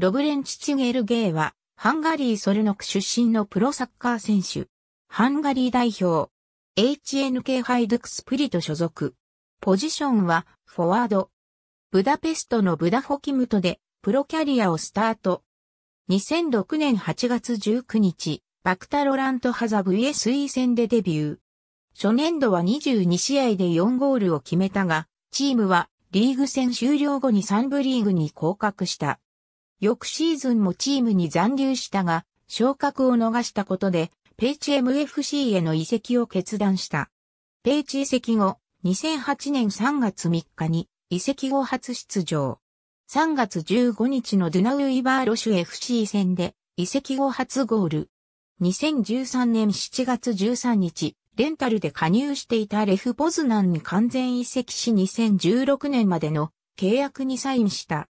ロブレンチ・チゲルゲーは、ハンガリー・ソルノク出身のプロサッカー選手。ハンガリー代表。HNK ハイドクスプリト所属。ポジションは、フォワード。ブダペストのブダホキムトで、プロキャリアをスタート。2006年8月19日、バクタロラント・ハザ VSE 戦でデビュー。初年度は22試合で4ゴールを決めたが、チームはリーグ戦終了後にン部リーグに降格した。翌シーズンもチームに残留したが、昇格を逃したことで、ペイチ MFC への移籍を決断した。ペイチ移籍後、2008年3月3日に移籍後初出場。3月15日のドゥナウイバーロシュ FC 戦で移籍後初ゴール。2013年7月13日、レンタルで加入していたレフポズナンに完全移籍し2016年までの契約にサインした。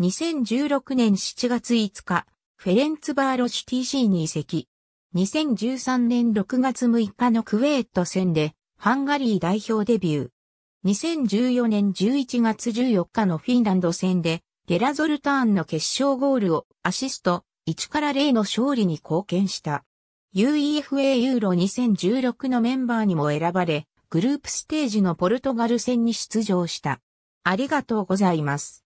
2016年7月5日、フェレンツバーロシュ TC に移籍。2013年6月6日のクウェート戦で、ハンガリー代表デビュー。2014年11月14日のフィンランド戦で、ゲラゾルターンの決勝ゴールをアシスト1から0の勝利に貢献した。UEFA ユーロ2016のメンバーにも選ばれ、グループステージのポルトガル戦に出場した。ありがとうございます。